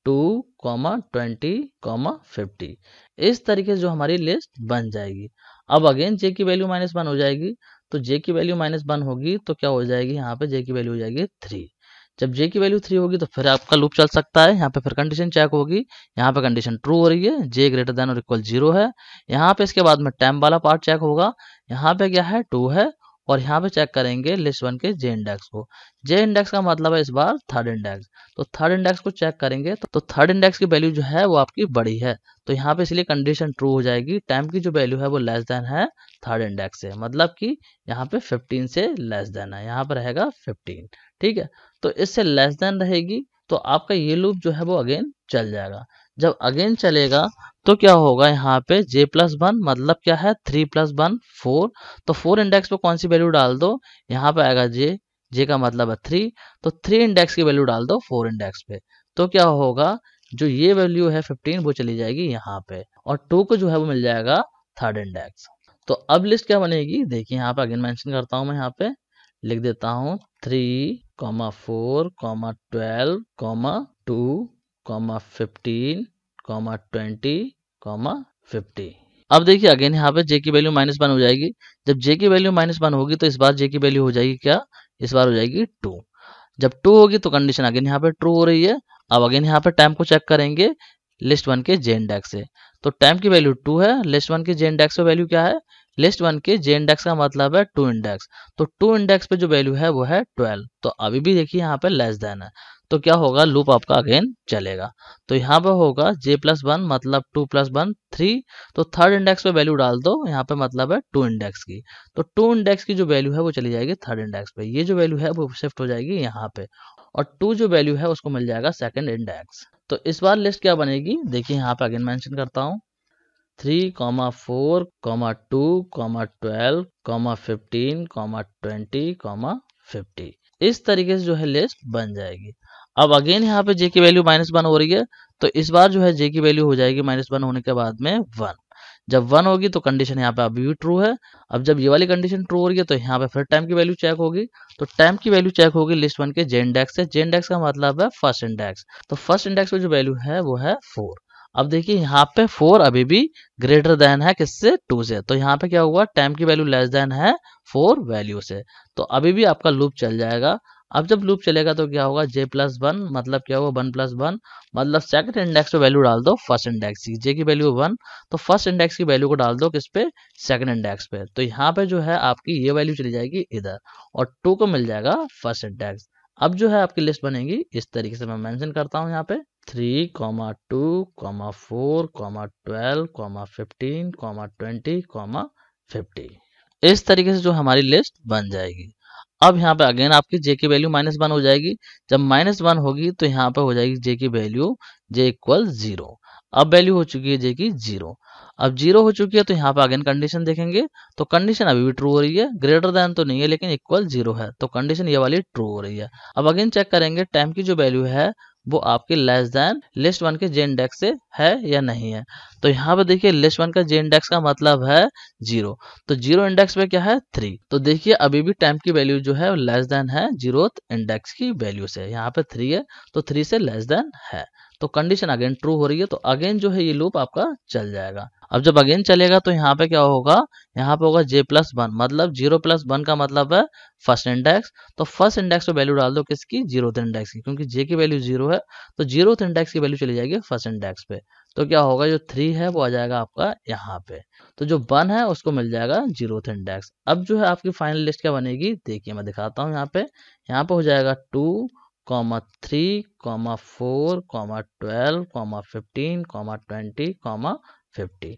two comma twenty comma fifty इस तरीके से जो हमारी लिस्ट बन जाएगी अब अगेन जे की वैल्यू माइनस वन हो जाएगी तो जे की वैल्यू माइनस वन होगी तो क्या हो जाएगी यहाँ पे जे की वैल्यू हो जाएगी थ्री जब जे की वैल्यू थ्री होगी तो फिर आपका लूप चल सकता है यहाँ पे फिर कंडीशन चेक होगी यहाँ पे कंडीशन ट्रू हो रही है जे ग्रेटर देन और इक्वल जीरो है यहाँ पे इसके बाद में टाइम वाला पार्ट चेक होगा यहाँ पे क्या है टू है और यहाँ पे चेक करेंगे लिस्ट वन के जे इंडेक्स को जे इंडेक्स का मतलब है इस बार थर्ड इंडेक्स तो थर्ड इंडेक्स को चेक करेंगे तो, थर्ड तो इंडेक्स की वैल्यू जो है वो आपकी बड़ी है तो यहाँ पे इसलिए कंडीशन ट्रू हो जाएगी टाइम की जो वैल्यू है वो लेस देन है थर्ड इंडेक्स से मतलब कि यहाँ पे 15 से लेस देन है यहाँ पर रहेगा 15 ठीक है तो इससे लेस देन रहेगी तो आपका ये लूप जो है वो अगेन चल जाएगा जब अगेन चलेगा तो क्या होगा यहाँ पे जे प्लस वन मतलब क्या है थ्री प्लस वन फोर तो फोर इंडेक्स पे कौन सी वैल्यू डाल दो यहाँ पे आएगा जे जे का मतलब है थ्री तो थ्री इंडेक्स की वैल्यू डाल दो फोर इंडेक्स पे तो क्या होगा जो ये वैल्यू है फिफ्टीन वो चली जाएगी यहाँ पे और टू को जो है वो मिल जाएगा थर्ड इंडेक्स तो अब लिस्ट क्या बनेगी देखिए यहाँ पे अगेन मेंशन करता हूँ मैं यहाँ पे लिख देता हूँ three comma four comma twelve comma two comma fifteen comma twenty comma fifty अब देखिए अगेन यहाँ पे जे की वैल्यू माइनस वन हो जाएगी जब जे की वैल्यू माइनस वन होगी तो इस बार जे की वैल्यू हो जाएगी क्या इस बार हो जाएगी टू जब टू होगी तो कंडीशन अगेन यहाँ पे ट्रू हो रही है अब अगेन यहाँ पे टाइम को चेक करेंगे लिस्ट वन के जे इंडेक्स से तो टाइम की वैल्यू टू है लिस्ट वन के जे इंडेक्स का वैल्यू क्या है लिस्ट वन के जे इंडेक्स का मतलब है टू इंडेक्स तो टू इंडेक्स पे जो वैल्यू है वो है ट्वेल्व तो अभी भी देखिए यहाँ पे लेस देन है तो क्या होगा लूप आपका अगेन चलेगा तो यहाँ पे होगा जे प्लस वन मतलब टू प्लस वन थ्री तो थर्ड इंडेक्स पे वैल्यू डाल दो यहाँ पे मतलब है टू इंडेक्स की तो टू इंडेक्स की जो वैल्यू है वो चली जाएगी थर्ड इंडेक्स पे ये जो वैल्यू है वो शिफ्ट हो जाएगी यहाँ पे और टू जो वैल्यू है उसको मिल जाएगा सेकेंड इंडेक्स तो इस बार लिस्ट क्या बनेगी देखिए यहाँ पे अगेन मैंशन करता हूँ three comma four comma two comma twelve comma fifteen comma twenty comma fifty इस तरीके से जो है लिस्ट बन जाएगी अब अगेन यहाँ पे जे की वैल्यू माइनस वन हो रही है तो इस बार जो है जे की वैल्यू हो जाएगी माइनस वन होने के बाद में वन जब वन होगी तो कंडीशन यहाँ पे अभी भी ट्रू है अब जब ये वाली कंडीशन ट्रू हो रही है तो यहाँ पे फिर टाइम की वैल्यू चेक होगी तो टाइम की वैल्यू चेक होगी लिस्ट वन के जे इंडेक्स से जे इंडेक्स का मतलब है फर्स्ट इंडेक्स तो फर्स्ट इंडेक्स में जो वैल्यू है वो है फोर अब देखिए यहाँ पे फोर अभी भी ग्रेटर देन है किससे टू से तो यहाँ पे क्या हुआ टाइम की वैल्यू लेस देन है फोर वैल्यू से तो अभी भी आपका लूप चल जाएगा अब जब लूप चलेगा तो क्या होगा जे प्लस वन मतलब क्या होगा वन प्लस वन मतलब सेकंड इंडेक्स पे वैल्यू डाल दो फर्स्ट इंडेक्स की जे की वैल्यू वन तो फर्स्ट इंडेक्स की वैल्यू को डाल दो किस पे सेकंड इंडेक्स पे तो यहाँ पे जो है आपकी ये वैल्यू चली जाएगी इधर और टू को मिल जाएगा फर्स्ट इंडेक्स अब जो है आपकी लिस्ट बनेगी इस तरीके से मैं मैंशन करता हूँ यहाँ पे three comma two comma four comma twelve comma fifteen comma twenty comma fifty इस तरीके से जो हमारी लिस्ट बन जाएगी अब यहाँ पे अगेन आपकी जे की वैल्यू माइनस वन हो जाएगी जब माइनस वन होगी तो यहाँ पे हो जाएगी जे की वैल्यू जे इक्वल जीरो अब वैल्यू हो चुकी है जे की जीरो अब जीरो हो चुकी है तो यहाँ पे अगेन कंडीशन देखेंगे तो कंडीशन अभी भी ट्रू हो रही है ग्रेटर देन तो नहीं है लेकिन इक्वल जीरो है तो कंडीशन ये वाली ट्रू हो रही है अब अगेन चेक करेंगे टाइम की जो वैल्यू है वो आपके लेस देन लिस्ट वन के जे इंडेक्स से है या नहीं है तो यहाँ पे देखिए लिस्ट वन का जे इंडेक्स का मतलब है जीरो तो जीरो इंडेक्स पे क्या है थ्री तो देखिए अभी भी टाइम की वैल्यू जो है लेस देन है जीरो इंडेक्स की वैल्यू से यहाँ पे थ्री है तो थ्री से लेस देन है तो कंडीशन अगेन ट्रू हो रही है तो अगेन जो है ये लूप आपका चल जाएगा अब जब अगेन चलेगा तो यहाँ पे क्या होगा यहाँ पे होगा जे प्लस वन मतलब जीरो प्लस वन का मतलब है फर्स्ट इंडेक्स तो फर्स्ट इंडेक्स पे वैल्यू डाल दो किसकी जीरो इंडेक्स की क्योंकि जे की वैल्यू जीरो है तो जीरो इंडेक्स की वैल्यू चली जाएगी फर्स्ट इंडेक्स पे तो क्या होगा जो थ्री है वो आ जाएगा आपका यहाँ पे तो जो वन है उसको मिल जाएगा जीरो इंडेक्स अब जो है आपकी फाइनल लिस्ट क्या बनेगी देखिए मैं दिखाता हूँ यहाँ पे यहाँ पे हो जाएगा two comma three comma four comma twelve comma fifteen comma twenty comma fifty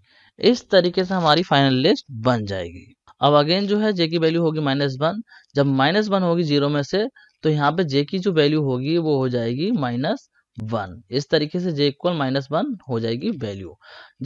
इस तरीके से हमारी फाइनल लिस्ट बन जाएगी अब अगेन जो है जे की वैल्यू होगी माइनस वन जब माइनस वन होगी जीरो में से तो यहाँ पे जे की जो वैल्यू होगी वो हो जाएगी माइनस वन इस तरीके से जे इक्वल माइनस वन हो जाएगी वैल्यू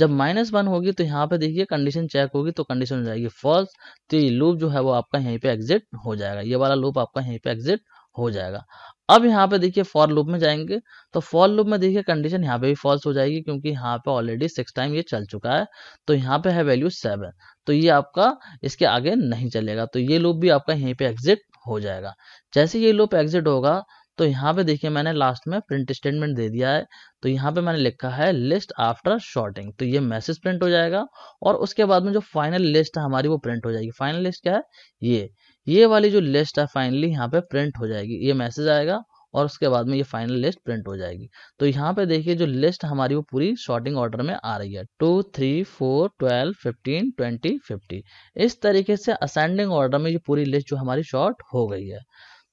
जब माइनस वन होगी तो यहाँ पे देखिए कंडीशन चेक होगी तो कंडीशन हो जाएगी फॉल्स तो ये लूप जो है वो आपका यहीं पे एग्जिट हो जाएगा ये वाला लूप आपका यहीं पे एग्जिट हो जाएगा अब यहाँ पे देखिए फॉर लूप में जाएंगे तो फॉर लूप में देखिए कंडीशन यहाँ पे भी फॉल्स हो जाएगी क्योंकि यहाँ पे ऑलरेडी सिक्स टाइम ये चल चुका है तो यहाँ पे है वैल्यू सेवन तो ये आपका इसके आगे नहीं चलेगा तो ये लूप भी आपका यहीं पे एग्जिट हो जाएगा जैसे ये लूप एग्जिट होगा तो यहाँ पे देखिए मैंने लास्ट में प्रिंट स्टेटमेंट दे दिया है तो यहाँ पे मैंने लिखा है लिस्ट आफ्टर शॉर्टिंग तो ये मैसेज प्रिंट हो जाएगा और उसके बाद में जो फाइनल लिस्ट है हमारी वो प्रिंट हो जाएगी फाइनल लिस्ट क्या है ये ये वाली जो लिस्ट है फाइनली यहाँ पे प्रिंट हो जाएगी ये मैसेज आएगा और उसके बाद में ये फाइनल लिस्ट प्रिंट हो जाएगी तो यहाँ पे देखिए जो लिस्ट हमारी वो पूरी शॉर्टिंग ऑर्डर में आ रही है two three four twelve fifteen twenty fifty इस तरीके से असेंडिंग ऑर्डर में ये पूरी लिस्ट जो हमारी शॉर्ट हो गई है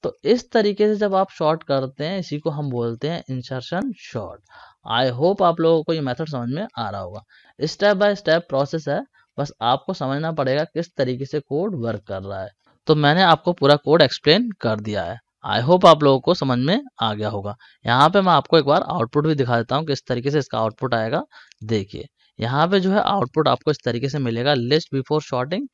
तो इस तरीके से जब आप शॉर्ट करते हैं इसी को हम बोलते हैं इंसर्शन शॉर्ट आई होप आप लोगों को ये मेथड समझ में आ रहा होगा स्टेप बाय स्टेप प्रोसेस है बस आपको समझना पड़ेगा किस तरीके से कोड वर्क कर रहा है तो मैंने आपको पूरा कोड एक्सप्लेन कर दिया है आई होप आप लोगों को समझ में आ गया होगा यहाँ पे मैं आपको एक बार आउटपुट भी दिखा देता हूँ किस तरीके से इसका आउटपुट आएगा देखिए यहाँ पे जो है आउटपुट आपको इस तरीके से मिलेगा लिस्ट बिफोर शॉर्टिंग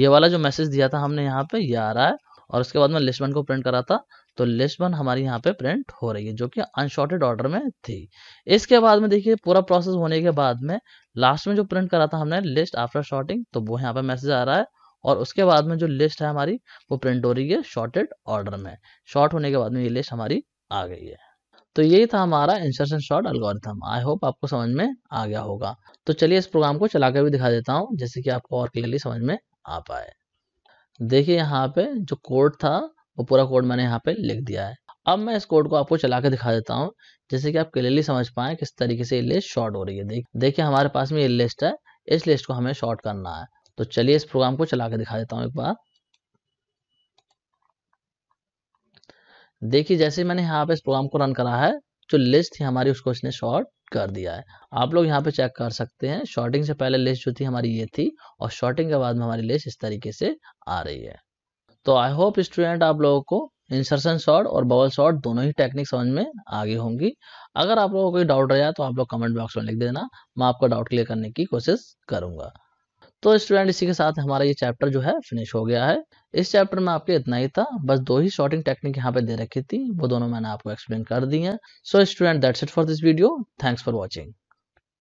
ये वाला जो मैसेज दिया था हमने यहाँ पे ये आ रहा है और उसके बाद मैं लिस्ट वन को प्रिंट करा था तो लिस्ट वन हमारी यहाँ पे प्रिंट हो रही है जो कि अनशॉर्टेड ऑर्डर में थी इसके बाद में देखिए पूरा प्रोसेस होने के बाद में लास्ट में जो प्रिंट करा था हमने लिस्ट आफ्टर शॉर्टिंग तो वो यहाँ पे मैसेज आ रहा है और उसके बाद में जो लिस्ट है हमारी वो प्रिंट हो रही है शॉर्टेड ऑर्डर में शॉर्ट होने के बाद में ये लिस्ट हमारी आ गई है तो यही था हमारा insertion sort algorithm I hope आपको समझ में आ गया होगा तो चलिए इस प्रोग्राम को चला भी दिखा देता हूँ जैसे कि आपको और क्लियरली समझ में आ पाए देखिए यहाँ पे जो कोड था वो पूरा कोड मैंने यहाँ पे लिख दिया है अब मैं इस कोड को आपको चला के दिखा देता हूँ जैसे कि आप क्लियरली समझ पाए किस तरीके से ये लिस्ट शॉर्ट हो रही है देखिए हमारे पास में ये लिस्ट है इस लिस्ट को हमें शॉर्ट करना है तो चलिए इस प्रोग्राम को चला के दिखा देता हूं एक बार देखिए जैसे मैंने यहाँ पे इस प्रोग्राम को रन करा है जो लिस्ट थी हमारी उसको इसने शॉर्ट कर दिया है आप लोग यहाँ पे चेक कर सकते हैं शॉर्टिंग से पहले लिस्ट जो थी हमारी ये थी और शॉर्टिंग के बाद में हमारी लिस्ट इस तरीके से आ रही है तो आई होप स्टूडेंट आप लोगों को इंसर्शन शॉर्ट और बबल शॉर्ट दोनों ही टेक्निक समझ में आगे होंगी अगर आप लोगों को कोई डाउट रहा तो आप लोग कमेंट बॉक्स में लिख देना मैं आपका डाउट क्लियर करने की कोशिश करूंगा तो स्टूडेंट इसी के साथ हमारा ये चैप्टर जो है फिनिश हो गया है इस चैप्टर में आपके इतना ही था बस दो ही शॉर्टिंग टेक्निक यहाँ पे दे रखी थी वो दोनों मैंने आपको एक्सप्लेन कर दी है so student that's it for this video thanks for watching